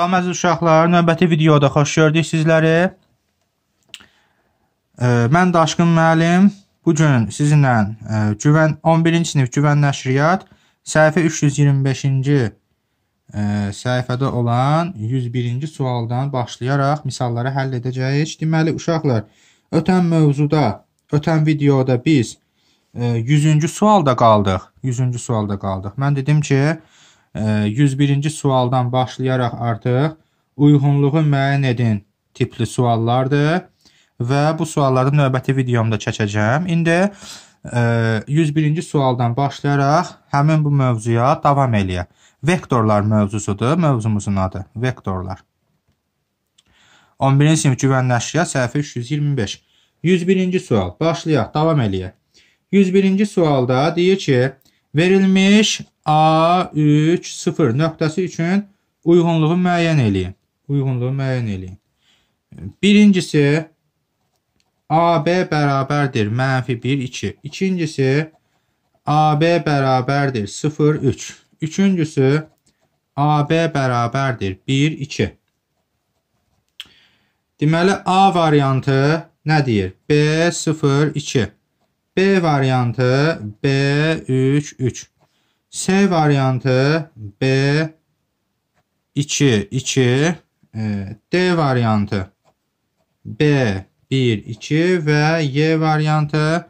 Salam əziz uşaqlar, növbəti videoda xoş gördük sizləri. Mən Daşqın müəllim. Bu gün sizinlə e, güvən 11-ci sinif güvən nəşriyyat səhifə 325-ci e, səhifədə olan 101-ci sualdan başlayaraq misalları həll edəcəyik. Deməli uşaqlar, ötən mövzuda, ötən videoda biz 100-cü e, sualda qaldıq. 100-cü sualda qaldıq. Mən dedim ki, 101-ci sualdan başlayaraq artıq uyğunluğu müəyyən edin tipli suallardır və bu sualları növbəti videomda çəkəcəm. İndi 101-ci sualdan başlayaraq həmin bu mövzuya davam eləyək. Vektorlar mövzusudur, mövzumuzun adı vektorlar. 11-ci sinif güvənləşiyə səhifə 325. 101-ci sual. Başlayaq, davam eləyək. 101-ci sualda deyir ki, verilmiş A30 nöqtəsi üçün uyğunluğu müəyyən eləyin. Uyğunluğu müəyyən eləyin. Birincisi AB bərabərdir mənfi 1, 2. İkincisi AB bərabərdir 0, 3. Üçüncüsü AB bərabərdir 1, 2. Deməli, A variantı nə deyir? B, 0, 2. B variantı B, 3, 3. C variantı B 2 2 e, D variantı B 1 2 və Y variantı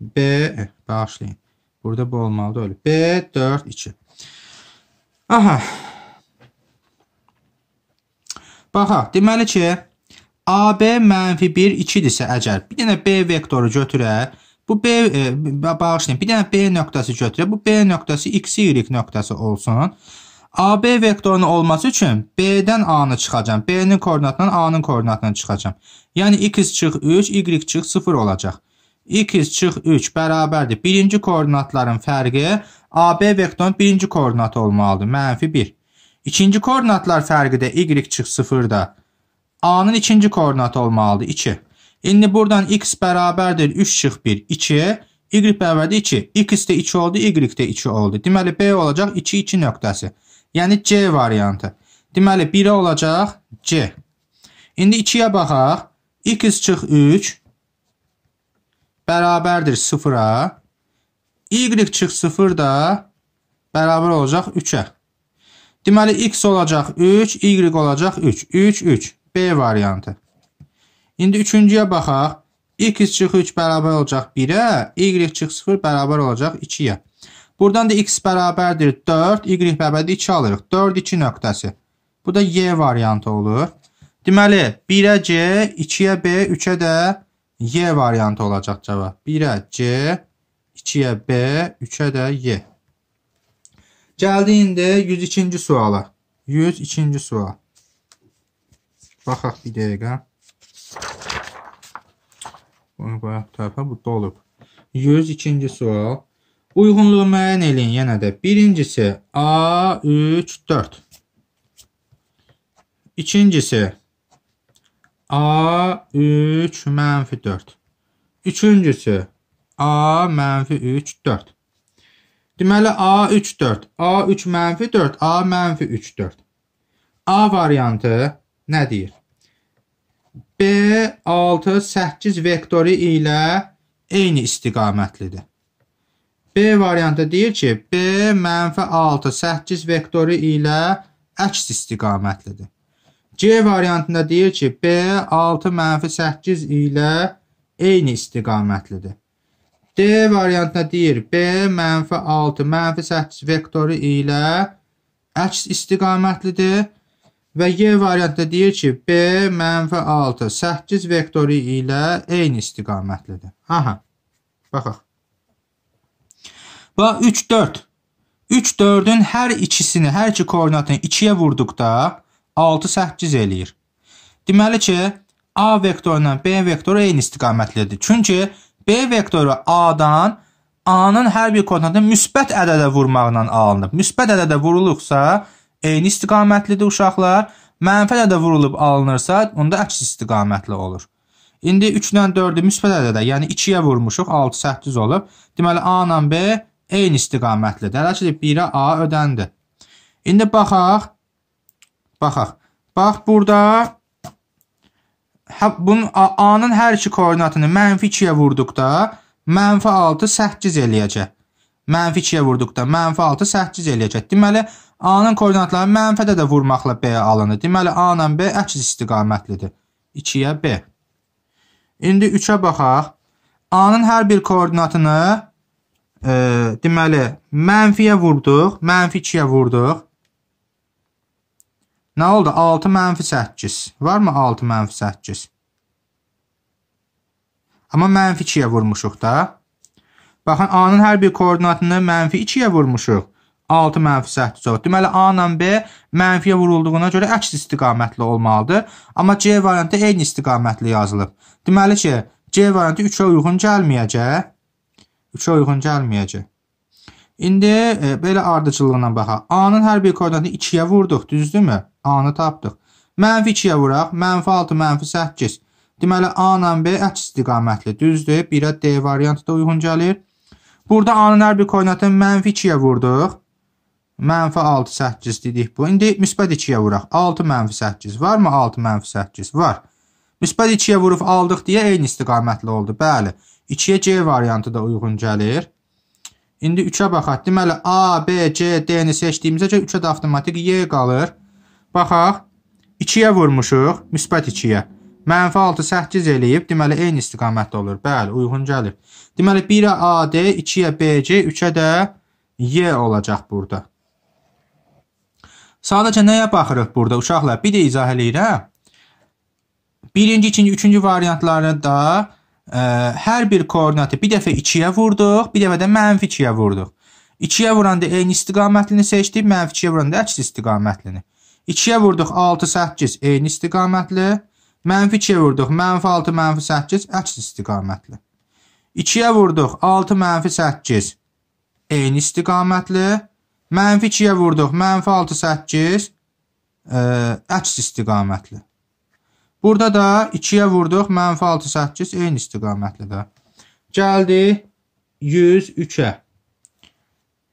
B e, bağışlayın. Burada bu olmalıdır öyle. B 4 2. Aha. Baxaq. Deməli ki AB mənfi 1 2-dirsə əgər bir dənə B vektoru götürək Bu B e, bağışlayın. Bir dənə B nöqtəsi götürək. Bu B nöqtəsi x y nöqtəsi olsun. AB vektorunun olması üçün b A'nı a B'nin çıxacam. b koordinatından A-nın koordinatına çıxacam. Yəni x çıx 3, y çıx 0 olacaq. x çıx 3 bərabərdir. Birinci koordinatların fərqi AB vektorunun birinci koordinatı olmalıdır. Mənfi 1. İkinci koordinatlar fərqi də y çıx 0-da. a ikinci koordinatı olmalıdır. 2. İndi buradan x bərabərdir 3 çıx 1, 2-yə. Y bərabərdir 2. X də 2 oldu, Y də 2 oldu. Deməli, B olacaq 2, 2 nöqtəsi. Yəni, C variantı. Deməli, 1-ə olacaq C. İndi 2-yə baxaq. X çıx 3 bərabərdir 0-a. Y çıx 0 da bərabər olacaq 3-ə. Deməli, X olacaq 3, Y olacaq 3. 3, 3. B variantı. İndi üçüncüyə baxaq. x çıxı 3 bərabər olacaq 1-ə, y çıxı 0 bərabər olacaq 2-yə. Buradan da x bərabərdir 4, y bərabərdir 2 alırıq. 4, 2 nöqtəsi. Bu da y variantı olur. Deməli, 1-ə c, 2-yə b, 3-ə də y variantı olacaq cavab. 1-ə c, 2-yə b, 3-ə də y. Gəldi indi 102-ci suala. 102-ci sual. Baxaq bir dəqiqə. Bunu qoyaq tərəfə, bu dolub. 102-ci sual. Uyğunluğu müəyyən eləyin yenə də. Birincisi A, 3, 4. İkincisi A, 3, mənfi 4. Üçüncüsü A, mənfi 3, 4. Deməli, A, 3, 4. A, 3, mənfi 4. A, mənfi 3, 4. A variantı nə deyir? B6 8 vektoru ilə eyni istiqamətlidir. B variantı deyir ki, B mənfi 6 8 vektoru ilə əks istiqamətlidir. C variantında deyir ki, B 6 mənfi 8 ilə eyni istiqamətlidir. D variantında deyir B mənfi 6 mənfi 8 vektoru ilə əks istiqamətlidir. Və Y variantda deyir ki, B mənfi 6, 8 vektori ilə eyni istiqamətlidir. Aha, baxaq. Və 3, 4. 3, 4-ün hər ikisini, hər iki koordinatını 2-yə vurduqda 6, 8 eləyir. Deməli ki, A vektoru ilə B vektoru eyni istiqamətlidir. Çünki B vektoru A-dan A-nın hər bir koordinatını müsbət ədədə vurmaqla alınıb. Müsbət ədədə vuruluqsa, A-nın eyni istiqamətlidir uşaqlar, mənfələ də vurulub alınırsa, onda əks istiqamətli olur. İndi 3-dən 4-ü müsbət ədədə, yəni 2-yə vurmuşuq, 6 8 olub. Deməli A ilə B eyni istiqamətlidir. Hələ ki 1-ə A ödəndi. İndi baxaq. Baxaq. Bax burada hə, bunun A-nın hər iki koordinatını mənfi 2-yə vurduqda mənfi 6 8 eləyəcək. Mənfi 2-yə vurduqda mənfi 6 8 eləyəcək. Deməli A-nın koordinatları mənfədə də vurmaqla B-yə alınır. Deməli, A ilə B əks istiqamətlidir. 2-yə B. İndi 3-ə baxaq. A-nın hər bir koordinatını e, deməli, mənfiyə vurduq, mənfi 2-yə vurduq. Nə oldu? 6 mənfi 8. Varmı 6 mənfi 8? Amma mənfi 2-yə vurmuşuq da. Baxın, A-nın hər bir koordinatını mənfi 2-yə vurmuşuq. 6 mənfi 8 cavab. Deməli A ilə B mənfiyə vurulduğuna görə əks istiqamətli olmalıdır. Amma C variantı eyni istiqamətli yazılıb. Deməli ki, C variantı 3-ə uyğun gəlməyəcək. 3-ə uyğun gəlməyəcək. İndi e, belə ardıcıllığına baxaq. A-nın hər bir koordinatını 2-yə vurduq, düzdürmü? A-nı tapdıq. Mənfi 2-yə vuraq. Mənfi 6, mənfi 8. Deməli A ilə B əks istiqamətli, düzdür? 1-ə D variantı da uyğun gəlir. Burada A-nın hər bir koordinatını mənfi 2-yə vurduq. Mənfi 6, 8 dedik bu. İndi müsbət 2-yə vuraq. 6 mənfi 8 varmı? 6 mənfi 8 var. Müsbət 2-yə vurub aldıq deyə eyni istiqamətli oldu. Bəli. 2-yə C variantı da uyğun gəlir. İndi 3-ə baxaq. Deməli A, B, C, D-ni seçdiyimizə görə 3-ə də avtomatik Y qalır. Baxaq. 2-yə vurmuşuq. Müsbət 2-yə. Mənfi 6, 8 eləyib. Deməli eyni istiqamətdə olur. Bəli, uyğun gəlir. Deməli 1-ə AD, 2-yə BC, 3-ə də Y olacaq burada. Sadəcə nəyə baxırıq burada uşaqlar? Bir də izah eləyirəm. Hə? Birinci, ikinci, üçüncü variantlarında ə, e, hər bir koordinatı bir dəfə 2-yə vurduq, bir dəfə də mənfi 2-yə vurduq. 2-yə vuranda eyni istiqamətlini seçdik, mənfi 2-yə vuranda əks istiqamətlini. 2-yə vurduq 6, 8 eyni istiqamətli. Mənfi 2-yə vurduq mənfi 6, mənfi 8 əks istiqamətli. 2-yə vurduq 6, mənfi 8 eyni istiqamətli. Mənfi 2-yə vurduq. Mənfi 6, 8. Ə, əks istiqamətli. Burada da 2-yə vurduq. Mənfi 6, 8. Eyni istiqamətli də. Gəldi 103-ə.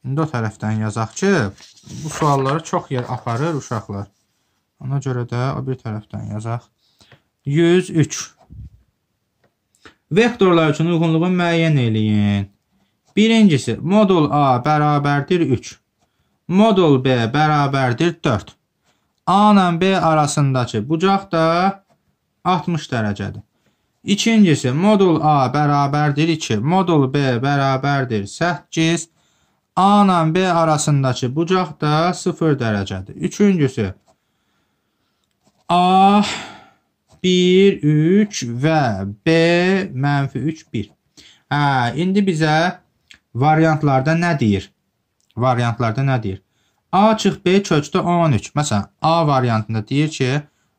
İndi o tərəfdən yazaq ki, bu sualları çox yer aparır uşaqlar. Ona görə də o bir tərəfdən yazaq. 103. Vektorlar üçün uyğunluğu müəyyən eləyin. Birincisi, modul A bərabərdir 3 modul B bərabərdir 4. A ilə B arasındakı bucaq da 60 dərəcədir. İkincisi, modul A bərabərdir 2, modul B bərabərdir 8, A ilə B arasındakı bucaq da 0 dərəcədir. Üçüncüsü, A 1, 3 və B mənfi 3, 1. Hə, indi bizə variantlarda nə deyir? variantlarda nə deyir? A açıq B kökdə 13. Məsələn, A variantında deyir ki,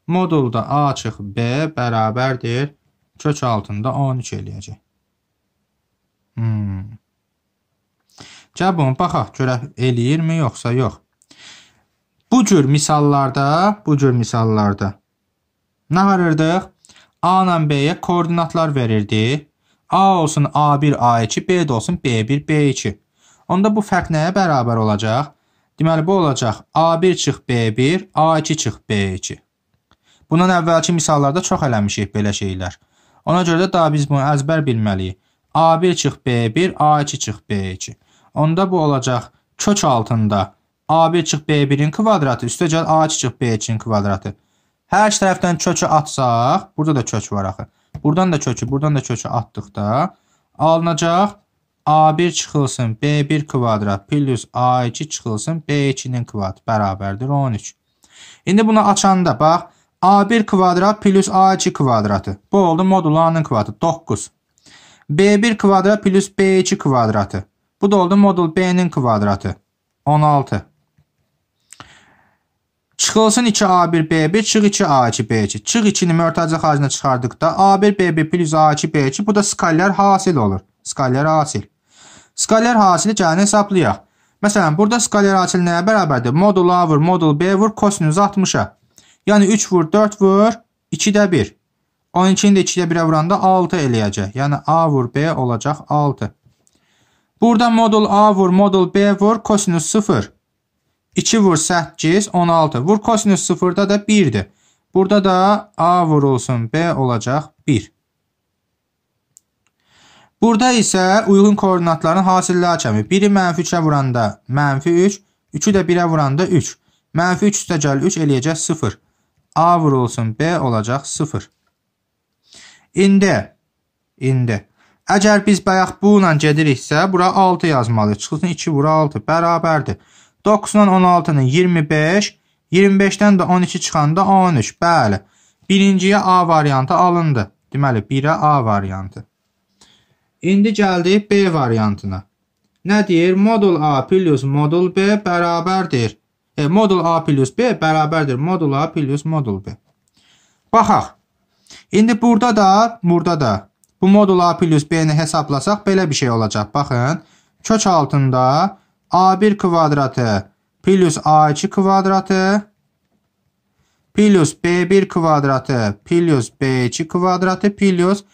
modulda A açıq B bərabərdir kök altında 13 eləyəcək. Hmm. Gəl bunu baxaq, görək eləyirmi yoxsa yox. Bu cür misallarda, bu cür misallarda nə arırdıq? A ilə B-yə koordinatlar verirdi. A olsun A1, A2, B də olsun B1, B2. Onda bu fərq nəyə bərabər olacaq? Deməli, bu olacaq A1 çıx B1, A2 çıx B2. Bundan əvvəlki misallarda çox eləmişik belə şeylər. Ona görə də daha biz bunu əzbər bilməliyik. A1 çıx B1, A2 çıx B2. Onda bu olacaq kök altında A1 çıx B1-in kvadratı, üstə gəl A2 çıx B2-in kvadratı. Hər iki tərəfdən kökü atsaq, burada da kök var axı. Buradan da kökü, buradan da kökü atdıqda alınacaq A1 çıxılsın B1 kvadrat plus A2 çıxılsın B2-nin kvadratı bərabərdir 13. İndi bunu açanda bax A1 kvadrat plus A2 kvadratı. Bu oldu modulu A-nın kvadratı 9. B1 kvadrat plus B2 kvadratı. Bu da oldu modul B-nin kvadratı 16. Çıxılsın 2A1 B1, çıx 2A2 B2. Çıx 2-ni mörtəcə xaricinə çıxardıqda A1 B1 plus A2 B2 bu da skalyar hasil olur. Skalyar hasil. Skaler hasilini gəlin hesablayaq. Məsələn, burada skaler hasil nəyə bərabərdir? Modul A vur, modul B vur, kosinüs 60-a. Yəni 3 vur, 4 vur, 2-də 1. 12-ni də 2-də 1-ə vuranda 6 eləyəcək. Yəni A vur, B olacaq 6. Burada modul A vur, modul B vur, kosinüs 0. 2 vur 8, 16. Vur kosinüs 0-da da 1-dir. Burada da A vurulsun, B olacaq 1. Burada isə uyğun koordinatların hasilli hakəmi. Biri mənfi 3-ə vuranda mənfi 3, üçü də 1-ə vuranda 3. Mənfi 3 üstəgəl 3 eləyəcək 0. A vurulsun B olacaq 0. İndi, indi. Əgər biz bayaq bu ilə gediriksə, bura 6 yazmalıyıq. Çıxılsın 2 vura 6 bərabərdir. 9-dan 16-nın 25, 25-dən də 12 çıxanda 13. Bəli, birinciyə A variantı alındı. Deməli, 1-ə A variantı. İndi gəldik B variantına. Nə deyir? Modul A plus modul B bərabərdir. E, modul A plus B bərabərdir. Modul A plus modul B. Baxaq. İndi burada da, burada da bu modul A plus B-ni hesablasaq belə bir şey olacaq. Baxın, kök altında A1 kvadratı plus A2 kvadratı plus B1 kvadratı plus B2 kvadratı plus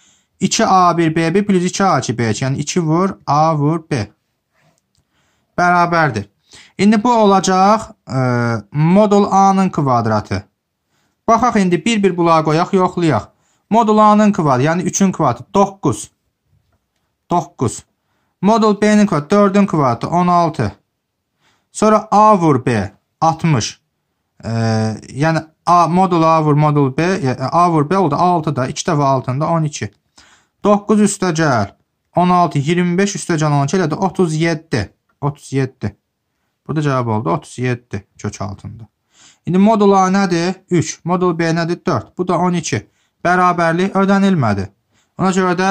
2A1 B1 plus 2A2 B2. Yəni 2 vur A vur B. Bərabərdir. İndi bu olacaq e, modul A-nın kvadratı. Baxaq indi bir-bir bulağa qoyaq, yoxlayaq. Modul A-nın yəni kvadratı, yəni 3-ün kvadratı 9. 9. Modul B-nin kvadratı 4-ün kvadratı 16. Sonra A vur B 60. E, yəni A modul A vur modul B, A vur B oldu 6 da 2 dəfə 6-da 12. 9 üstəgəl 16, 25 üstəgəl 12 elədir 37. 37. Burada cavab oldu 37 kök altında. İndi modul A nədir? 3. Modul B nədir? 4. Bu da 12. Bərabərlik ödənilmədi. Ona görə də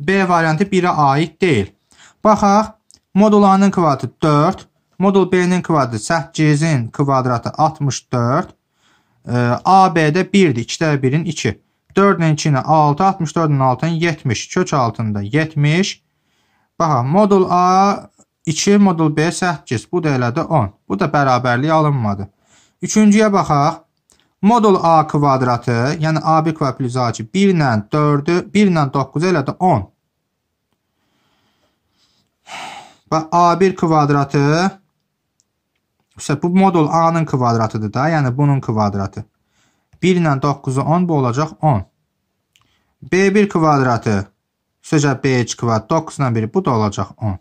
B variantı 1-ə aid deyil. Baxaq, modul A-nın kvadratı 4, modul B-nin kvadratı 8-in kvadratı 64, A-B-də 1-dir, 2 dəyə 1-in 2. 4 ilə 2 ilə 6, 64 ilə 6 ilə 70. Kök altında 70. Baxın, modul A 2, modul B 8. Bu da elədi 10. Bu da bərabərlik alınmadı. Üçüncüyə baxaq. Modul A kvadratı, yəni AB kvadrat plus A2 1 ilə 4-ü, 1 ilə 9 elədi 10. Və A1 kvadratı, bu modul A-nın kvadratıdır da, yəni bunun kvadratı. 1 ilə 9-u 10 bu olacaq 10. B1 kvadratı sözə B2 kvadrat 9 ilə 1 bu da olacaq 10.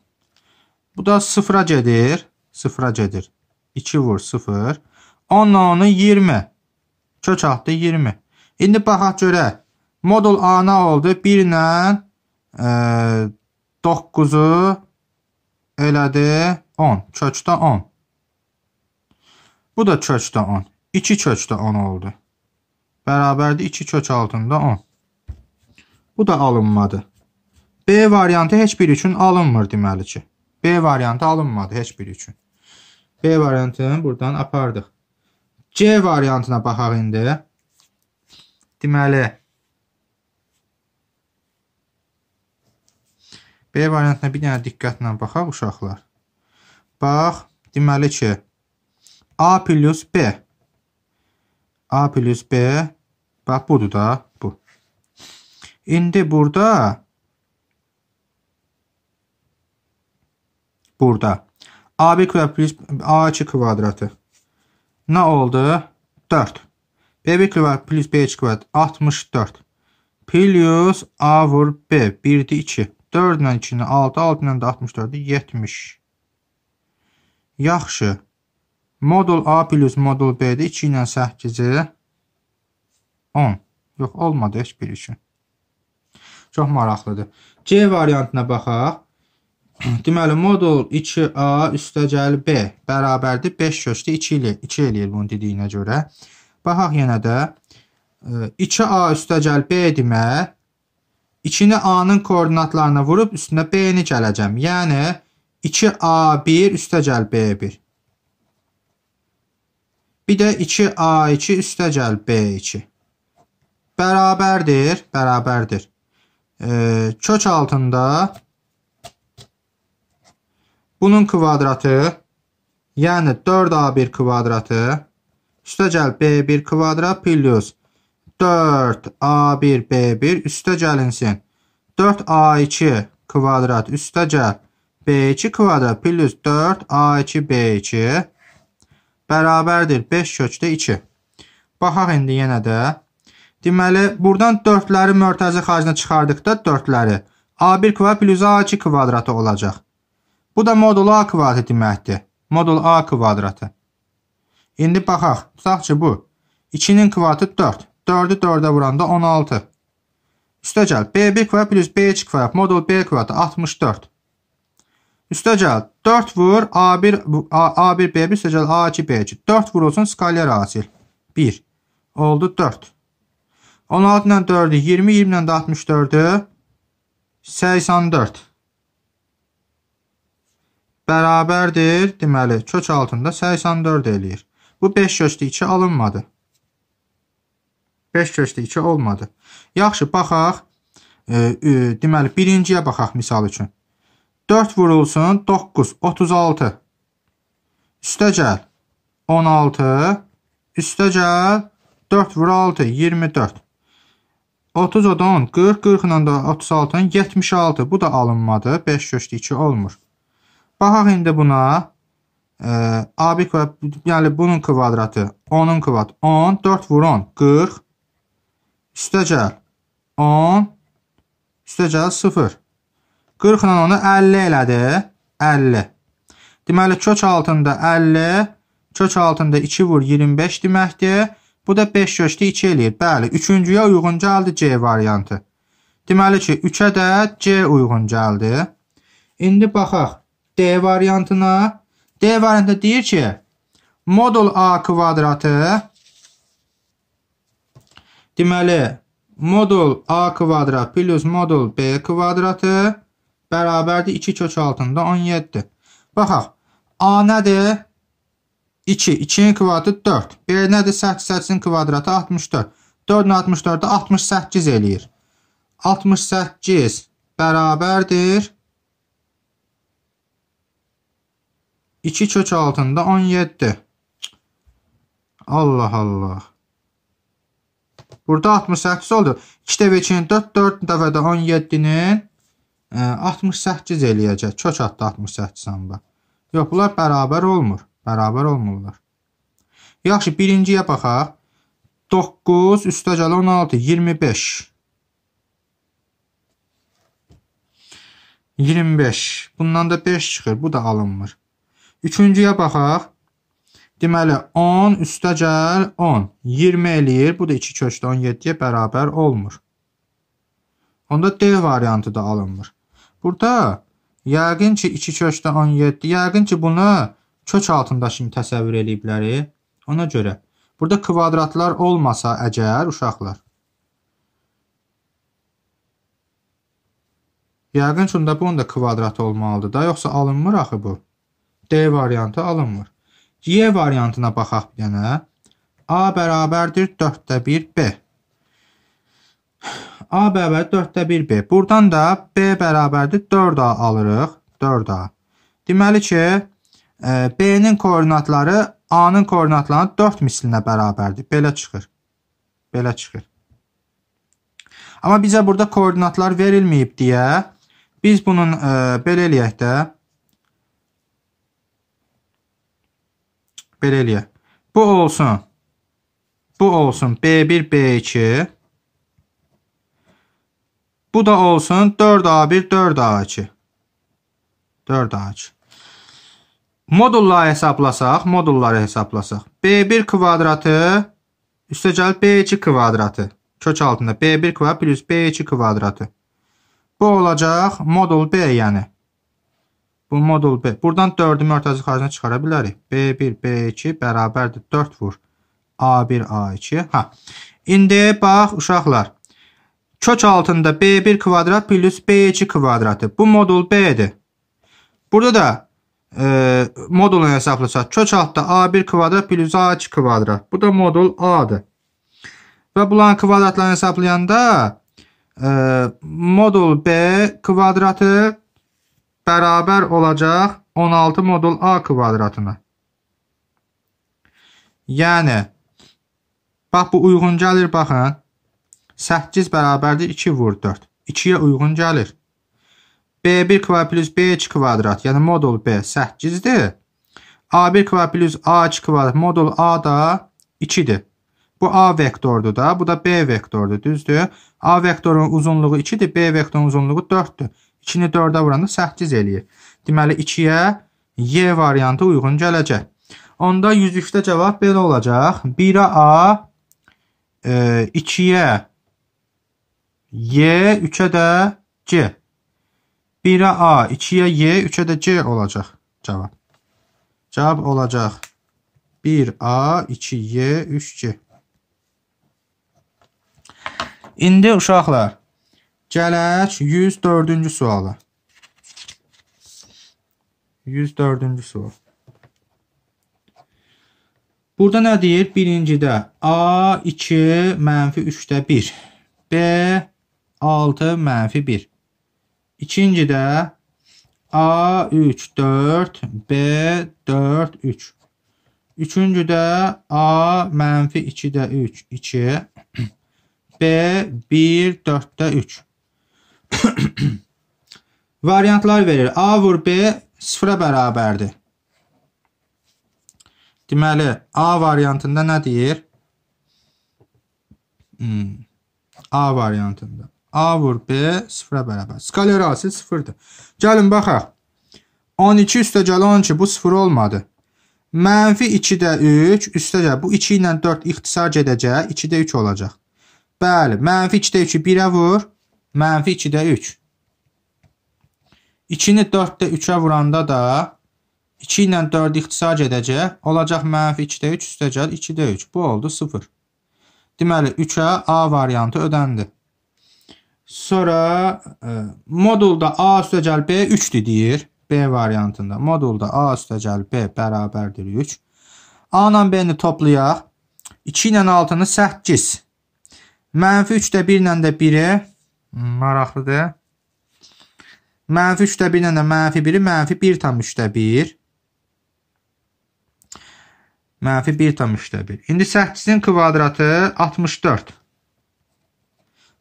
Bu da 0-a gedir. 0-a gedir. 2 vur 0. 10 ilə 10-u 20. Kök altı 20. İndi baxaq görək. Modul A-na oldu 1 ilə e, 9-u elədi 10. Kökdə 10. Bu da kökdə 10. 2 kökdə 10 oldu bərabərdir 2 kök altında 10. Bu da alınmadı. B variantı heç bir üçün alınmır deməli ki. B variantı alınmadı heç bir üçün. B variantını buradan apardıq. C variantına baxaq indi. Deməli, B variantına bir dənə diqqətlə baxaq uşaqlar. Bax, deməli ki, A plus B. A plus B Bax budur da, bu. İndi burada burada AB kvadrat A2 kvadratı nə oldu? 4. BB kvadrat plus B2 kvadrat 64. Plus A vur B 1-dir 2. 4 ilə 2-ni 6, 6 ilə də 64-dir 70. Yaxşı. Modul A plus modul B-dir 2 ilə 8-i 10. Yox, olmadı heç bir üçün. Çox maraqlıdır. C variantına baxaq. Deməli, modul 2A üstəcəli B bərabərdir. 5 köçdü, 2 ilə 2 eləyir bunu dediyinə görə. Baxaq yenə də 2A üstəcəli B demək 2-ni A-nın koordinatlarına vurub üstünə B-ni gələcəm. Yəni 2A1 üstəcəl B1. Bir də 2A2 üstəcəl B2 bərabərdir, bərabərdir. E, kök altında bunun kvadratı, yəni 4A1 kvadratı üstə gəl B1 kvadrat plus 4A1 B1 üstə gəlinsin. 4A2 kvadrat üstə gəl B2 kvadrat plus 4A2 B2 bərabərdir 5 kökdə 2. Baxaq indi yenə də Deməli, buradan 4-ləri mörtəzi xaricinə çıxardıqda 4-ləri A1 kva plus A2 kvadratı olacaq. Bu da modulu A kvadratı deməkdir. Modul A kvadratı. İndi baxaq. Tutaq ki, bu 2-nin kvadratı 4. 4-ü 4-ə vuranda 16. Üstəgəl B1 kvadrat plus B2 kvadrat modul B kvadratı 64. Üstəgəl 4 vur A1 A1 B1 üstəgəl A2 B2. 4 vurulsun skaler asil. 1 oldu 4. 16 ilə 4-ü, 20, 20 ilə də 64-ü, 84. Bərabərdir, deməli, kök altında 84 eləyir. Bu 5 kökdə 2 alınmadı. 5 kökdə 2 olmadı. Yaxşı, baxaq. E, e, deməli, birinciyə baxaq misal üçün. 4 vurulsun, 9, 36. Üstə gəl, 16. Üstə gəl, 4 vur 6, 24. 30 10, 40, 40-la da 36-ın 76. Bu da alınmadı. 5 köşkü 2 olmur. Baxaq indi buna. E, AB kvadrat, yəni bunun kvadratı 10-un kvadratı 10, 4 vur 10, 40. Üstəcəl 10, üstəcəl 0. 40 ilə onu 50 elədi. 50. Deməli kök altında 50, kök altında 2 vur 25 deməkdir. Bu da 5 köşkü 2 eləyir. Bəli, üçüncüyə uyğun gəldi C variantı. Deməli ki, 3-ə də C uyğun gəldi. İndi baxaq D variantına. D variantı deyir ki, modul A kvadratı deməli modul A kvadrat plus modul B kvadratı bərabərdir 2 kök altında 17. Baxaq, A nədir? 2, 2-nin kvadratı 4. Belə nədir? 8 8-in kvadratı 64. 4-ün 64-də 68 eləyir. 68 bərabərdir 2 kök altında 17. Allah Allah. Burada 68 oldu. 2 dəvə 2-nin 4, 4 dəvə də 17-nin 68 e, eləyəcək. Kök atdı 68 samba. Yox, bunlar bərabər olmur. Bərabər olmurlar. Yaxşı, birinciyə baxaq. 9 üstəgəl 16, 25. 25. Bundan da 5 çıxır. Bu da alınmır. Üçüncüyə baxaq. Deməli, 10 üstəgəl 10. 20 eləyir. Bu da 2 kökdə 17-yə bərabər olmur. Onda D variantı da alınmır. Burada yəqin ki, 2 kökdə 17. Yəqin ki, buna kök altındakını təsəvvür eləyiblər. E? Ona görə burada kvadratlar olmasa əgər uşaqlar Yəqin çunda bunun da kvadratı olmalıdır da, yoxsa alınmır axı bu. D variantı alınmır. Y variantına baxaq bir dənə. A bərabərdir 4-də 1 B. A bərabər 4-də 1 B. Buradan da B bərabərdir 4A alırıq. 4A. Deməli ki, B-nin koordinatları A-nın koordinatlarının 4 mislinə bərabərdir. Belə çıxır. Belə çıxır. Amma bizə burada koordinatlar verilməyib deyə biz bunun ə, belə eləyək də belə eləyək. Bu olsun. Bu olsun B1, B2. Bu da olsun 4A1, 4A2. 4A2. Modulları hesablasaq, modulları hesablasaq. B1 kvadratı üstə gəlib B2 kvadratı. Kök altında B1 kvadrat plus B2 kvadratı. Bu olacaq modul B yəni. Bu modul B. Buradan 4-ü mörtəzi xaricdən çıxara bilərik. B1, B2 bərabərdir 4 vur. A1, A2. Hə. İndi bax uşaqlar. Kök altında B1 kvadrat plus B2 kvadratı. Bu modul B-dir. Burada da e, modulun hesablasaq kök altda A1 kvadrat plus A2 kvadrat. Bu da modul A-dır. Və bunların kvadratlarını hesablayanda e, modul B kvadratı bərabər olacaq 16 modul A kvadratına. Yəni, bax bu uyğun gəlir, baxın. 8 bərabərdir 2 vur 4. 2-yə uyğun gəlir. B1 kvadrat plus B2 kvadrat, yəni modul B 8-dir. A1 kvadrat plus A2 kvadrat, modul A da 2-dir. Bu A vektordur da, bu da B vektordur, düzdür? A vektorun uzunluğu 2-dir, B vektorun uzunluğu 4-dür. 2-ni 4-ə vuranda 8 eləyir. Deməli 2-yə Y variantı uyğun gələcək. Onda yüzlükdə cavab belə olacaq. 1-ə A, 2-yə e, Y, 3-ə də C. 1-ə A, 2-yə Y, 3-ə də C olacaq cavab. Cavab olacaq 1A, 2Y, 3C. İndi uşaqlar, gələk 104-cü suala. 104-cü sual. Burada nə deyir? Birincidə A, 2, mənfi 3-də 1. B, 6, mənfi 1. İkinci də A3, 4, B4, 3. Üçüncü də A mənfi 2 də 3, 2. B1, 4 də 3. Variantlar verir. A vur B sıfıra bərabərdir. Deməli, A variantında nə deyir? Hmm. A variantında. A vur B sıfıra bərabər. Skalerası sıfırdır. Gəlin baxaq. 12 üstəgəl 12 bu sıfır olmadı. Mənfi 2-də 3 üstəgəl bu 2 ilə 4 ixtisar gedəcək. 2-də 3 olacaq. Bəli, mənfi 2-də 3-ü 1-ə vur. Mənfi 2-də 3. 2-ni 4-də 3-ə vuranda da 2 ilə 4 ixtisar gedəcək. Olacaq mənfi 2-də 3 üstəgəl 2-də 3. Bu oldu 0. Deməli 3-ə A variantı ödəndi. Sonra e, modulda A üstəgəl B 3-dür deyir. B variantında. Modulda A üstəgəl B bərabərdir 3. A ilə B-ni toplayaq. 2 ilə 6-nı 8. Mənfi 3 də 1 ilə də 1-i hmm, maraqlıdır. Mənfi 3 də 1 ilə də mənfi 1-i mənfi 1 tam 3 də 1. Mənfi 1 tam 3 də 1. İndi 8-in kvadratı 64.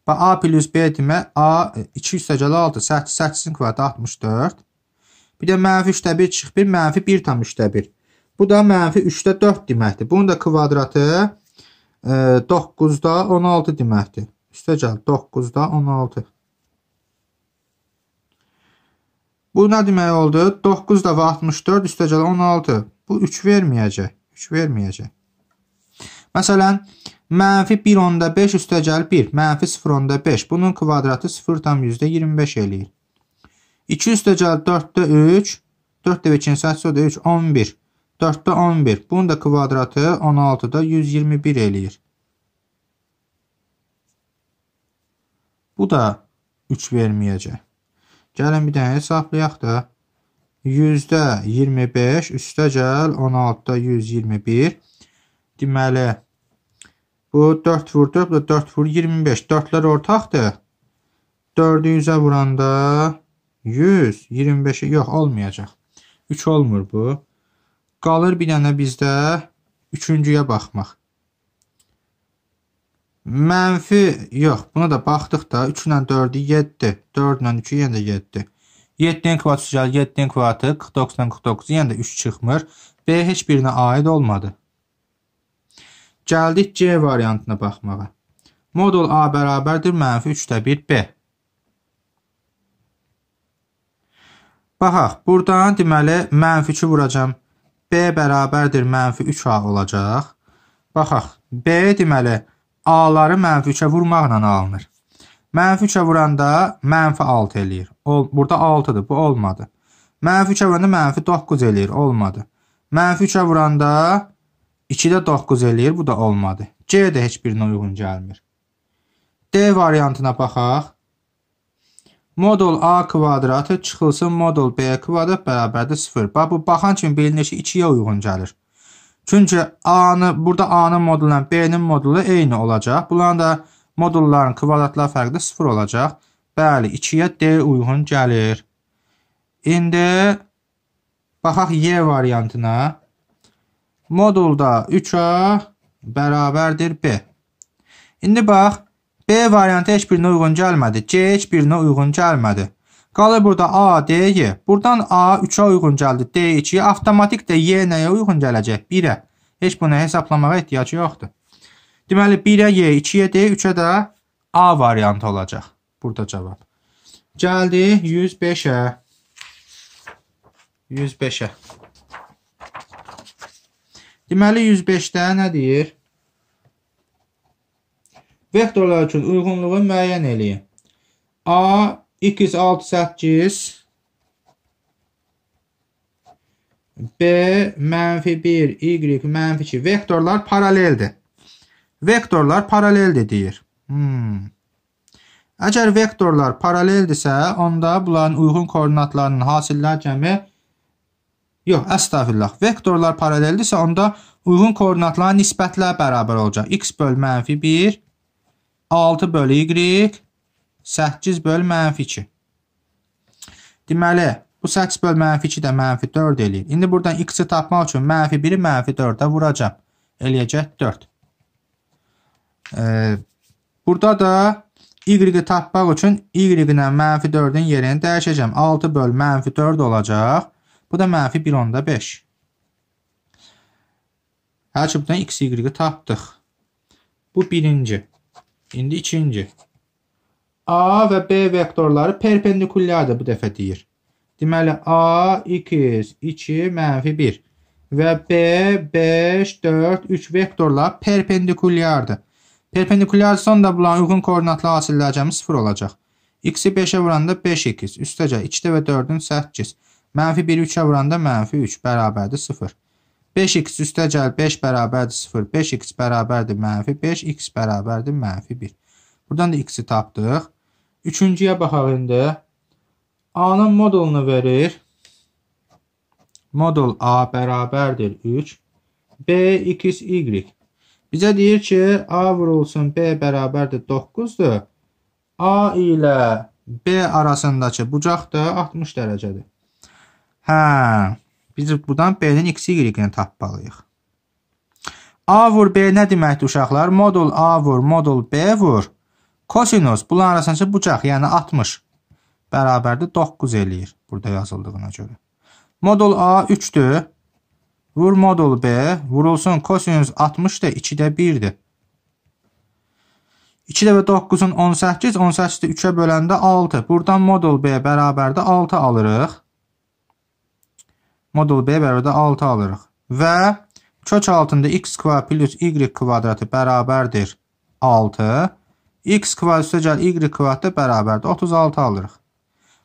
Və A plus B demə, A 2 üstəgəli 6, 8, 8-in kvadratı 64. Bir də mənfi 3-də 1 çıxıb 1, mənfi 1 tam 3-də 1. Bu da mənfi 3-də 4 deməkdir. Bunun da kvadratı e, 9-da 16 deməkdir. Üstəgəl 9-da 16. Bu nə demək oldu? 9 da 64 üstəgəl 16. Bu 3 verməyəcək. 3 verməyəcək. Məsələn, Mənfi 1.5 üstəgəl 1, mənfi 0.5. Bunun kvadratı 0.25 eləyir. 2 üstəgəl 4-də 3, 4-də 2-ci səhsədə 3, 11. 4-də 11. Bunun da kvadratı 16-da 121 eləyir. Bu da 3 verməyəcək. Gəlin bir dənə hesablayaq da. 100-də 25 üstəgəl 16-da 121. Deməli, 121. Bu 4 vur 4, 4 vur 25. 4-lər ortaqdır. 4-ü 100-ə vuranda 100, 25-i yox olmayacaq. 3 olmur bu. Qalır bir dənə bizdə üçüncüyə baxmaq. Mənfi, yox, buna da baxdıq da 3 ilə 4-ü 7, 4 ilə 3-ü yenə də 7. 7-nin kvadratı 7-nin kvadratı 49 ilə 49 yenə də 3 çıxmır. B heç birinə aid olmadı. Gəldik C variantına baxmağa. Modul A bərabərdir mənfi 3də 1 B. Baxaq, buradan deməli mənfi 2 vuracam. B bərabərdir mənfi 3A olacaq. Baxaq, B deməli A-ları mənfi 3-ə vurmaqla alınır. Mənfi 3-ə vuranda mənfi 6 eləyir. O, burada 6-dır, bu olmadı. Mənfi 3-ə vuranda mənfi 9 eləyir, olmadı. Mənfi 3-ə vuranda 2-də 9 eləyir, bu da olmadı. C də heç birinə uyğun gəlmir. D variantına baxaq. Modul A kvadratı çıxılsın modul B kvadrat bərabərdir 0. Bax, bu baxan kimi bilinir ki, 2-yə uyğun gəlir. Çünki A-nı, burada A-nın modulu ilə B-nin modulu eyni olacaq. Bunların da modulların kvadratlar fərqi 0 olacaq. Bəli, 2-yə D uyğun gəlir. İndi baxaq Y variantına modulda 3A bərabərdir B. İndi bax, B variantı heç birinə uyğun gəlmədi. C heç birinə uyğun gəlmədi. Qalır burada A, D, Y. Buradan A 3-ə uyğun gəldi, D 2-yə. Avtomatik də Y nəyə uyğun gələcək? 1-ə. Heç bunu hesablamağa ehtiyac yoxdur. Deməli 1-ə Y, 2-yə D, 3-ə də A variantı olacaq. Burada cavab. Gəldi 105-ə. 105-ə. Deməli 105-də nə deyir? Vektorlar üçün uyğunluğu müəyyən eləyin. A, 2, 6, 8 B, mənfi 1, Y, mənfi 2 vektorlar paraleldir. Vektorlar paraleldir deyir. Hmm. Əgər vektorlar paraleldirsə, onda bunların uyğun koordinatlarının hasillər cəmi 1, Yox, əstəğfirullah. Vektorlar paraleldirsə, onda uyğun koordinatların nisbətlə bərabər olacaq. x böl mənfi 1, 6 böl y, 8 böl mənfi 2. Deməli, bu 8 böl mənfi 2 də mənfi 4 eləyir. İndi buradan x-i tapmaq üçün mənfi 1-i mənfi 4-ə vuracam. Eləyəcək 4. E, burada da y-i tapmaq üçün y-lə mənfi 4-ün yerini dəyişəcəm. 6 böl mənfi 4 olacaq. Bu da mənfi 1 onda 5. Hər cübdən x, y-i tapdıq. Bu birinci. İndi ikinci. A və B vektorları perpendikulyadır bu dəfə deyir. Deməli, A 2, 2, mənfi 1 və B 5, 4, 3 vektorlar perpendikulyardır. Perpendikulyarsan da bunların uyğun koordinatlı hasillərcəmi 0 olacaq. X-i 5-ə vuranda 5, 2, üstəcə 2-də və 4-ün 8. Mənfi 1-i 3-ə vuranda mənfi 3 bərabərdir 0. 5x üstə gəl 5 bərabərdir 0. 5x bərabərdir mənfi 5, x bərabərdir mənfi 1. Buradan da x-i tapdıq. Üçüncüyə baxaq indi. A-nın modulunu verir. Modul A bərabərdir 3. B, x, y. Bizə deyir ki, A vurulsun B bərabərdir 9-dur. A ilə B arasındakı bucaq da 60 dərəcədir. Hə, biz buradan B-nin x-y-ni tapmalıyıq. A vur B nə deməkdir uşaqlar? Modul A vur, modul B vur. Kosinus, bunların arasındakı bucaq, yəni 60 bərabərdir 9 eləyir burada yazıldığına görə. Modul A 3-dür. Vur modul B, vurulsun kosinus 60-dır, 2-də 1-dir. 2-də və 9-un 18, 18-də 3-ə böləndə 6. Buradan modul B bərabərdə 6 alırıq modul B bərabərdə 6 alırıq. Və kök altında x kvadrat plus y kvadratı bərabərdir 6. x kvadrat üstə gəl y kvadratı bərabərdir 36 alırıq.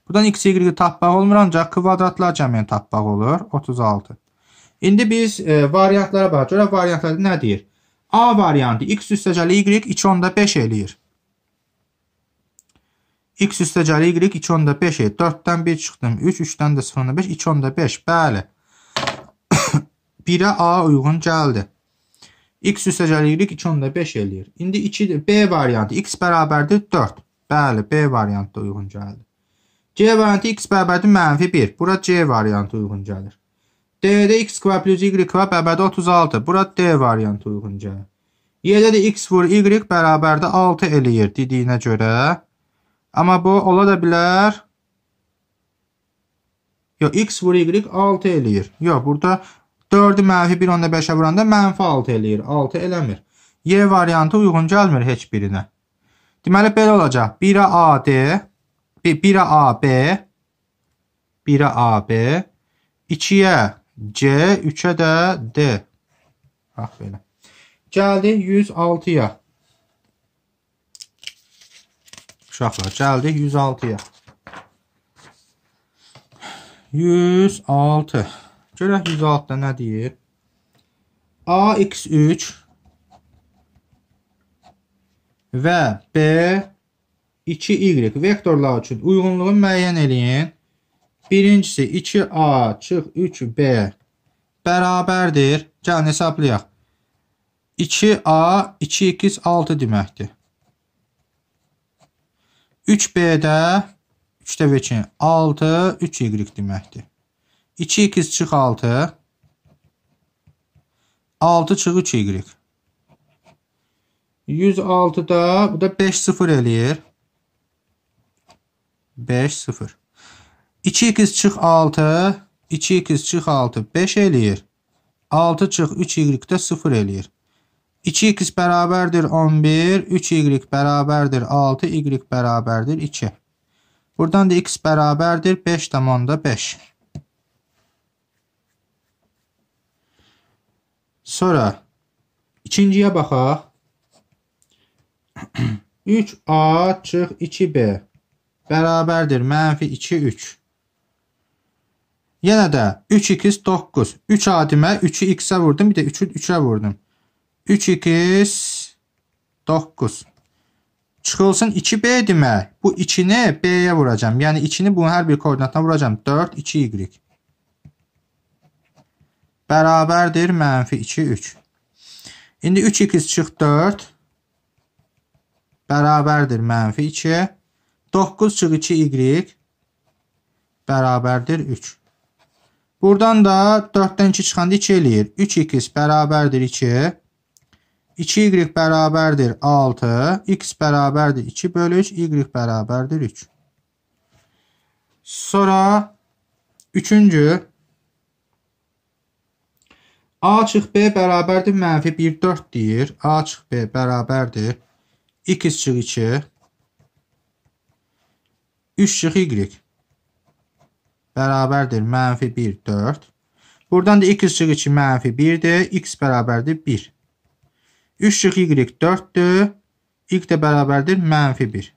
Buradan x, y tapmaq olmur, ancaq kvadratlar cəmiyyəni tapmaq olur. 36. İndi biz e, variantlara baxaq. Görə variantlarda nə deyir? A variantı x üstə gəl y 2 onda 5 eləyir. X üstəgəli Y 2 onda 5 e. 4-dən 1 çıxdım. 3, 3-dən də 0 onda 5. 2 onda 5. Bəli. 1-ə A uyğun gəldi. X üstəgəli Y 2 onda 5 eləyir. İndi 2 B variantı. X bərabərdir 4. Bəli, B variantı uyğun gəldi. C variantı X bərabərdir mənfi 1. Bura C variantı uyğun gəlir. D-də X kvadrat plus Y kvadrat bərabərdir 36. Bura D variantı uyğun gəlir. Y-də də X vur Y bərabərdir 6 eləyir dediyinə görə Amma bu ola da bilər. Yox, x vur y 6 eləyir. Yox, burada 4-ü mənfi 1 onda 5-ə vuranda mənfi 6 eləyir. 6 eləmir. Y variantı uyğun gəlmir heç birinə. Deməli, belə olacaq. 1-ə AD, 1-ə AB, 1-ə AB, 2-yə C, 3-ə də D. Bax belə. Gəldi 106-ya. Uşaqlar, gəldik 106-ya. 106. Görək 106-da nə deyir? AX3 və B2Y vektorlar üçün uyğunluğu müəyyən eləyin. Birincisi 2A çıx 3B bərabərdir. Gəlin hesablayaq. 2A 2x 6 deməkdir. 3B-də 3 dəvə 2, 6, 3y deməkdir. 2 2 çıx 6, 6 çıx 3y. 106-da, bu da 5 0 eləyir. 5 0. 2 2 çıx 6, 2 2 çıx 6, 5 eləyir. 6 çıx 3y də 0 eləyir. 2x bərabərdir 11, 3y bərabərdir 6, y bərabərdir 2. Buradan da x bərabərdir 5,5. Sonra ikinciyə baxaq. 3a çıx 2b bərabərdir mənfi 2, 3. Yenə də 3x 9. 3 adimə 3-ü x-ə vurdum, bir də 3-ü 3-ə vurdum. 3 2 9. Çıxılsın 2B demək. Bu 2-ni B-yə vuracam. Yəni 2-ni bunun hər bir koordinatına vuracam. 4, 2Y. Bərabərdir mənfi 2, 3. İndi 3x çıx 4. Bərabərdir mənfi 2. 9 çıx 2y. Bərabərdir 3. Buradan da 4-dən 2 çıxanda 2 eləyir. 3x bərabərdir 2. 2y bərabərdir 6, x bərabərdir 2 bölü 3, y bərabərdir 3. Sonra üçüncü A çıx B bərabərdir mənfi 1, 4 deyir. A çıx B bərabərdir x çıx 2, 3 çıx y bərabərdir mənfi 1, 4. Buradan da x çıx 2 mənfi 1-dir, x bərabərdir 1. 3 şıx y 4-dür. Y də bərabərdir mənfi 1.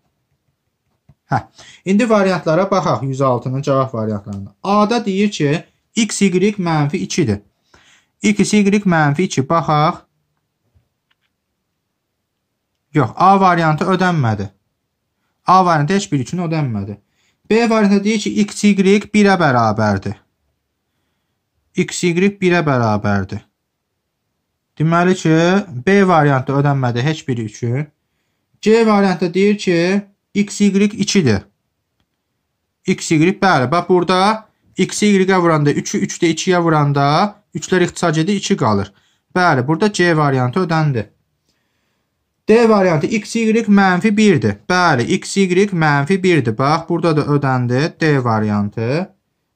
Hə, indi variantlara baxaq 106-nın cavab variantlarına. A-da deyir ki, x, y mənfi 2-dir. x, y mənfi 2 baxaq. Yox, A variantı ödənmədi. A variantı heç bir üçün ödənmədi. B variantı deyir ki, x, y 1-ə bərabərdir. x, y 1-ə bərabərdir. Deməli ki, B variantı ödənmədi heç biri üçün. C variantı deyir ki, XY 2-dir. XY bəli, bax burada XY-ə vuranda 3-ü 3-də 2-yə vuranda 3-lər ixtisar gedir, 2 qalır. Bəli, burada C variantı ödəndi. D variantı XY mənfi 1-dir. Bəli, XY mənfi 1-dir. Bax, burada da ödəndi D variantı.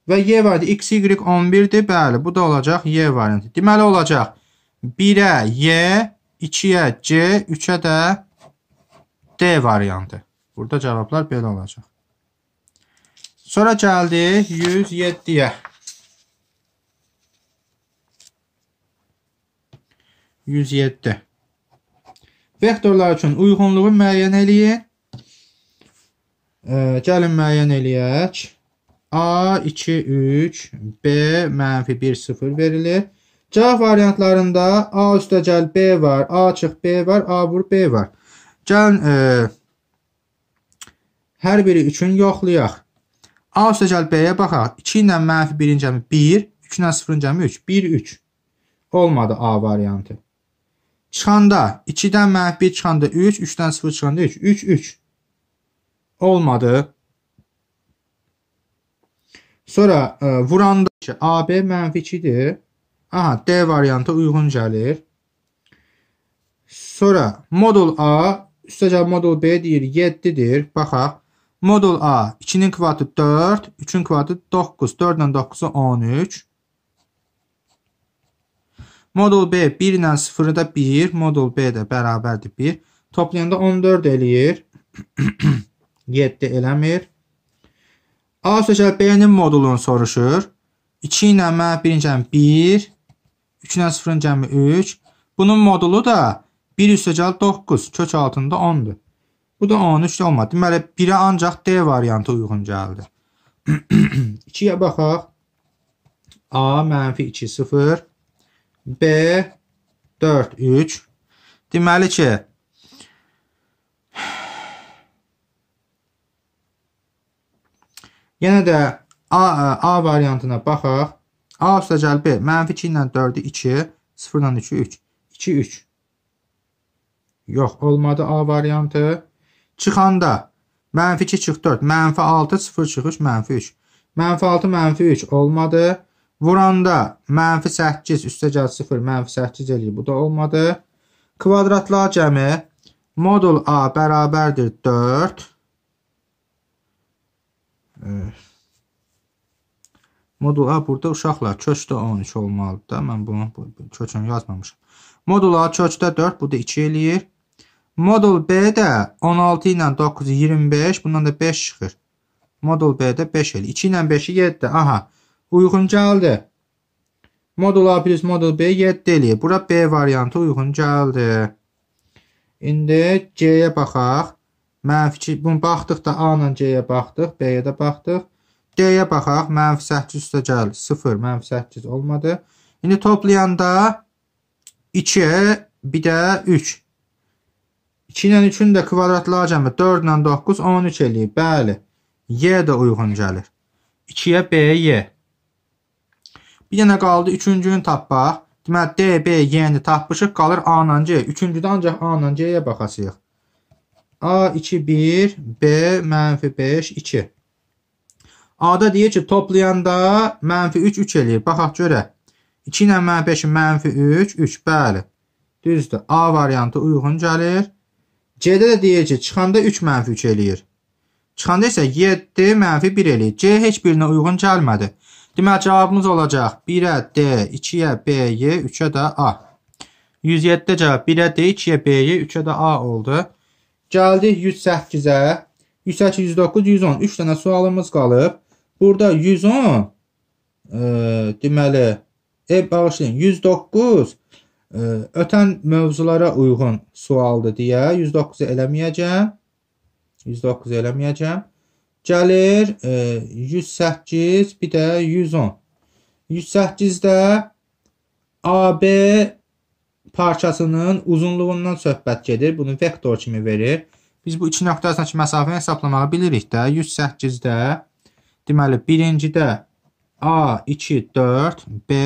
Və Y variantı XY 11-dir. Bəli, bu da olacaq Y variantı. Deməli olacaq 1-ə Y, 2-yə C, 3-ə də D variantı. Burada cavablar belə olacaq. Sonra gəldi 107-yə. 107. Vektorlar üçün uyğunluğu müəyyən eləyin. Ə, gəlin müəyyən eləyək. A 2 3, B -1 0 verilir. Cavab variantlarında A üstəgəl B var, A açıq B var, A vur B var. Gəlin e, hər biri üçün yoxlayaq. A üstəgəl B-yə baxaq. 2 ilə mənfi 1-in cəmi 1, 3 ilə 0-in cəmi 3, 1, 3. Olmadı A variantı. Çıxanda 2-dən mənfi 1 çıxanda 3, 3-dən 0 çıxanda 3, 3, 3. Olmadı. Sonra e, vuranda ki, AB mənfi 2-dir. Aha, D variantı uyğun gəlir. Sonra modul A üstəcə modul B deyir 7-dir. Baxaq. Modul A 2-nin kvadratı 4, 3-ün kvadratı 9, 4-dən 9-u 13. Modul B 1 ilə 0-ı da 1, modul B də bərabərdir 1. Toplayanda 14 eləyir. 7 eləmir. A sözəl B-nin modulunu soruşur. 2 ilə mən birincəm 1, 2-dən 0-ın cəmi 3. Bunun modulu da 1 üstəgəl 9 kök altında 10-dur. Bu da 13 olmadı. Deməli 1-ə ancaq D variantı uyğun gəldi. 2-yə baxaq. A mənfi 2 0 B 4 3 Deməli ki Yenə də A, A variantına baxaq. A üstəgəl B. Mənfi 2 ilə 4-ü 2, 0 ilə 3-ü 3. 2, 3. Yox, olmadı A variantı. Çıxanda mənfi 2 çıx 4, mənfi 6, 0 çıx 3, mənfi 3. Mənfi 6, mənfi 3 olmadı. Vuranda mənfi 8 üstəgəl 0, mənfi 8 eləyir. Bu da olmadı. Kvadratlar cəmi modul A bərabərdir 4. Evet. Modul A burada uşaqlar kökdə 12 olmalıdır da. Mən bunu kökünü yazmamışam. Modul A kökdə 4, bu da 2 eləyir. Modul B-də 16 ilə 9 25, bundan da 5 çıxır. Modul B-də 5 eləyir. 2 ilə 5-i 7, aha. Uyğun gəldi. Modul A plus modul B 7 eləyir. Bura B variantı uyğun gəldi. İndi C-yə baxaq. Mənfi 2, bunu baxdıqda A ilə C-yə baxdıq, B-yə də baxdıq. D-yə baxaq. Mənfi 8 üstə gəl. 0, mənfi 8 olmadı. İndi toplayanda 2-yə bir də 3. 2 ilə 3-ün də kvadratlı cəmi 4 ilə 9, 13 eləyir. Bəli, Y də uyğun gəlir. 2-yə B, Y. Bir dənə qaldı, üçüncünü tapmaq. Deməli, D, B, Y-ni tapmışıq, qalır A ilə C. Üçüncüdə ancaq A ilə C-yə baxacaq. A, 2, 1, B, mənfi 5, 2. A-da deyir ki, toplayanda mənfi 3, 3 eləyir. Baxaq görə. 2 ilə mənfi 5-in mənfi 3, 3. Bəli. Düzdür. A variantı uyğun gəlir. C-də də deyir ki, çıxanda 3 mənfi 3 eləyir. Çıxanda isə 7 mənfi 1 eləyir. C heç birinə uyğun gəlmədi. Deməli, cavabımız olacaq 1-ə D, 2-yə B-yə, 3-ə də A. 107-də cavab 1-ə D, 2-yə B-yə, 3-ə də A oldu. Gəldik 108-ə. 108, 109, 110. 3 dənə sualımız qalıb. Burada 110 e, deməli e, bağışlayın 109 e, ötən mövzulara uyğun sualdır deyə 109-u eləməyəcəm. 109 eləməyəcəm. Gəlir e, 108 bir də 110. 108-də AB parçasının uzunluğundan söhbət gedir. Bunu vektor kimi verir. Biz bu iki nöqtə arasındakı məsafəni hesablamağı bilirik də. 108-də Deməli, birincidə A, 2, 4, B,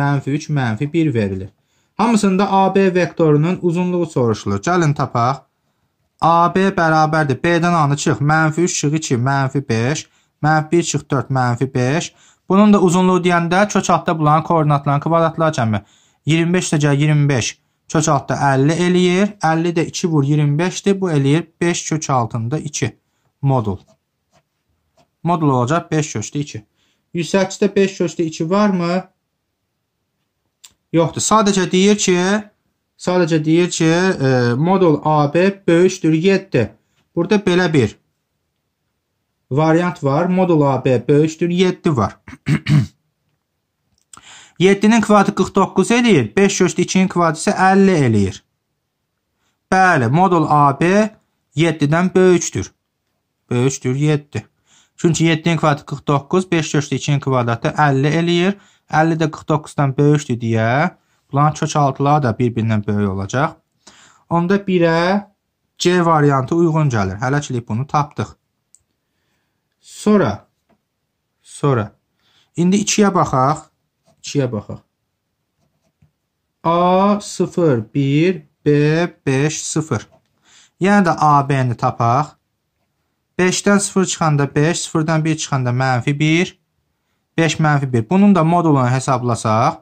mənfi 3, mənfi 1 verilir. Hamısında AB vektorunun uzunluğu soruşulur. Gəlin tapaq. AB bərabərdir. B-dən anı çıx. Mənfi 3 çıx 2, mənfi 5, mənfi 1 çıx 4, mənfi 5. Bunun da uzunluğu deyəndə kök altda bunların koordinatların kvadratlar cəmi. 25 də gəl 25. Kök altda 50 eləyir. 50 də 2 vur 25-dir. Bu eləyir 5 kök altında 2 modul. Modul olacaq 5 köçlü 2. 108-də 5 köçlü 2 varmı? Yoxdur. Sadəcə deyir ki, sadəcə deyir ki, e, modul AB böyükdür 7. Burada belə bir variant var. Modul AB böyükdür 7 var. 7-nin kvadratı 49 eləyir, 5 köçlü 2-nin kvadratı isə 50 eləyir. Bəli, modul AB 7-dən böyükdür. Böyükdür 7. Çünki 7-nin kvadratı 49, 5 köklü 2-nin kvadratı 50 eləyir. 50 də 49-dan böyükdür deyə bunların kök altıları da bir-birindən böyük olacaq. Onda 1-ə C variantı uyğun gəlir. Hələ ki bunu tapdıq. Sonra sonra indi 2-yə baxaq. 2-yə baxaq. A 0 1 B 5 0. Yəni də AB-ni tapaq. 5-dən 0 çıxanda 5, 0-dan 1 çıxanda mənfi 1, 5 mənfi 1. Bunun da modulunu hesablasaq,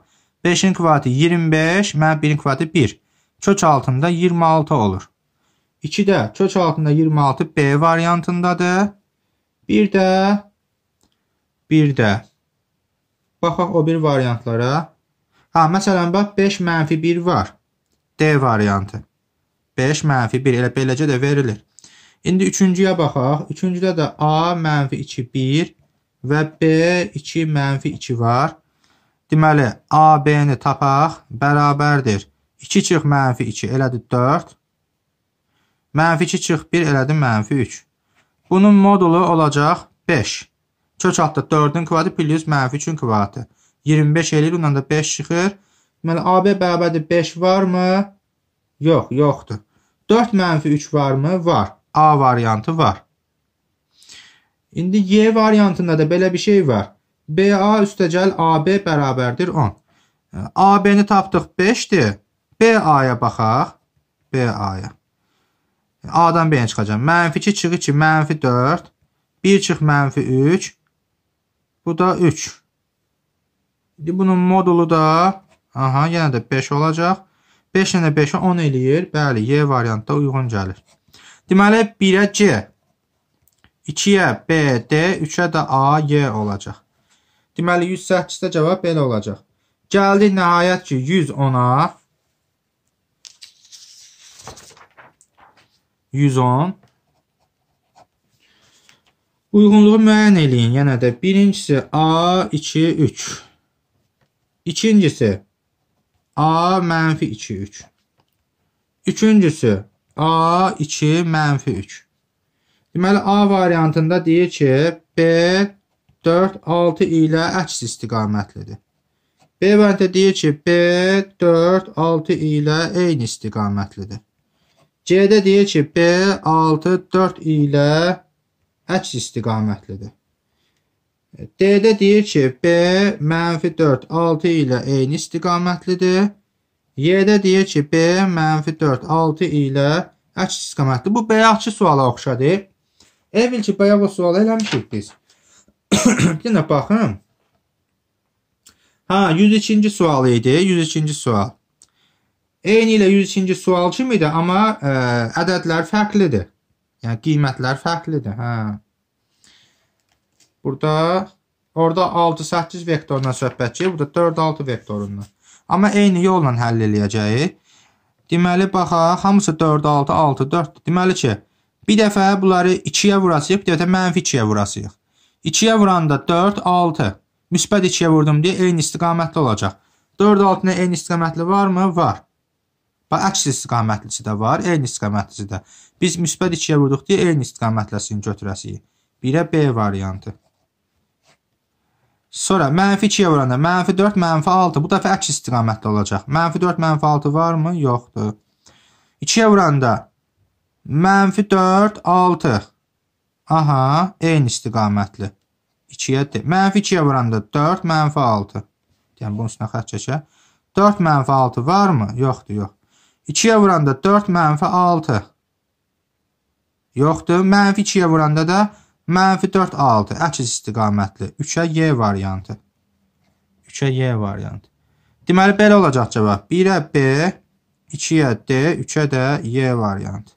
5-in kvadratı 25, mənfi 1-in kvadratı 1. Kök altında 26 olur. 2 də kök altında 26 B variantındadır. 1 də 1 də baxaq o bir variantlara. Ha, məsələn, bax 5 mənfi 1 var. D variantı. 5 mənfi 1 elə beləcə də verilir. İndi üçüncüyə baxaq. Üçüncüdə də A mənfi 2, 1 və B 2 mənfi 2 var. Deməli, AB-ni tapaq, bərabərdir. 2 çıx mənfi 2 elədir 4. Mənfi 2 çıx 1 elədir mənfi 3. Bunun modulu olacaq 5. Kök altda 4-ün kvadri plus mənfi 3-ün kvadri. 25 eləyir, ondan da 5 çıxır. Deməli, AB bərabərdir 5 varmı? Yox, yoxdur. 4 mənfi 3 varmı? Var. A variantı var. İndi Y variantında da belə bir şey var. BA üstəcəl AB bərabərdir 10. AB-ni tapdıq 5-dir. BA-ya baxaq. BA-ya. A-dan B-yə çıxacaq. Mənfi 2 çıx 2, mənfi 4. 1 çıx mənfi 3. Bu da 3. İndi bunun modulu da aha, yenə də 5 olacaq. 5 ilə 5-ə 10 eləyir. Bəli, Y variantda uyğun gəlir. Deməli, 1-ə C, 2-yə B, D, 3-ə də A, Y olacaq. Deməli, 108-də cavab belə olacaq. Gəldik nəhayət ki, 110-a. 110. Uyğunluğu müəyyən eləyin. Yenə də birincisi A, 2, 3. İkincisi A, mənfi 2, 3. Üçüncüsü A 2 mənfi 3. Deməli, A variantında deyir ki, B 4, 6 ilə əks istiqamətlidir. B variantı deyir ki, B 4, 6 ilə eyni istiqamətlidir. C-də deyir ki, B 6, 4 ilə əks istiqamətlidir. D-də deyir ki, B mənfi 4, 6 ilə eyni istiqamətlidir. Y-də deyir ki, B mənfi 4, 6 ilə əks istiqamətdir. Bu, bayaqçı suala oxşadır. Evvel ki, bayaq o sualı eləmişik biz. Yenə baxın. Ha, 102-ci sual idi. 102-ci sual. Eyni ilə 102-ci sual kimi idi, amma ə, e, ədədlər fərqlidir. Yəni qiymətlər fərqlidir, hə. Burada orada 6-8 vektorundan söhbət gedir, burada 4-6 vektorundan. Amma eyni yolla həll eləyəcəyik. Deməli, baxaq, hamısı 4, 6, 6, 4. Deməli ki, bir dəfə bunları 2-yə vurasıyıq, bir dəfə mənfi 2-yə vurasıyıq. 2-yə vuranda 4, 6. Müsbət 2-yə vurdum deyə eyni istiqamətli olacaq. 4, 6-nə eyni istiqamətli varmı? Var. Bax, əks istiqamətlisi də var, eyni istiqamətlisi də. Biz müsbət 2-yə vurduq deyə eyni istiqamətləsini götürəsiyik. 1-ə B variantı. Sonra mənfi 2-yə vuranda mənfi 4, mənfi 6. Bu dəfə əks istiqamətdə olacaq. Mənfi 4, mənfi 6 varmı? Yoxdur. 2-yə vuranda mənfi 4, 6. Aha, eyni istiqamətli. 2-yə mənfi 2-yə vuranda 4, mənfi 6. Yəni, bunun üstünə xət çəkə. 4 mənfi 6 varmı? Yoxdur, yox. 2-yə vuranda 4 mənfi 6. Yoxdur. Mənfi 2-yə vuranda da 4. Mənfi 4 A6 əks istiqamətli 3-ə Y variantı. 3-ə Y variantı. Deməli belə olacaq cavab. 1-ə B, 2-yə D, 3-ə də Y variantı.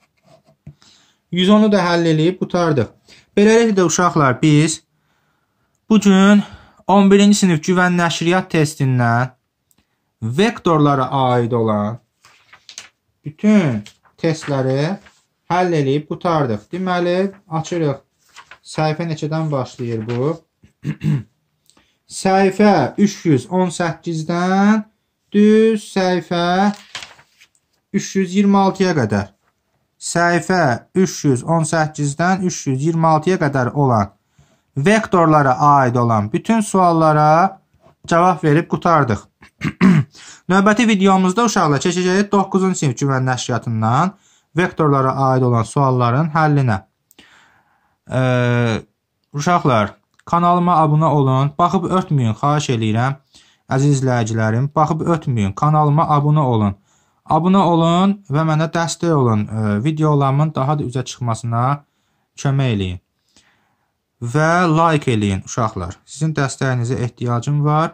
110-u da həll edib qutardıq. Beləliklə də uşaqlar biz bu gün 11-ci sinif güvən nəşriyyat testindən vektorlara aid olan bütün testləri həll edib qutardıq. Deməli, açırıq Səhifə neçədən başlayır bu? səhifə 318-dən düz səhifə 326-ya qədər. Səhifə 318-dən 326-ya qədər olan vektorlara aid olan bütün suallara cavab verib qutardıq. Növbəti videomuzda uşaqlar keçəcəyik 9-cu sinif cümlə nəşriyyatından vektorlara aid olan sualların həllinə. Ə, uşaqlar, kanalıma abunə olun. Baxıb ötməyin, xahiş eləyirəm. Əziz izləyicilərim, baxıb ötməyin. Kanalıma abunə olun. Abunə olun və mənə dəstək olun. Ə, videolarımın daha da üzə çıxmasına kömək eləyin. Və like eləyin uşaqlar. Sizin dəstəyinizə ehtiyacım var.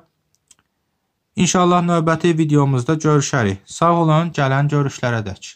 İnşallah növbəti videomuzda görüşərik. Sağ olun, gələn görüşlərə dək.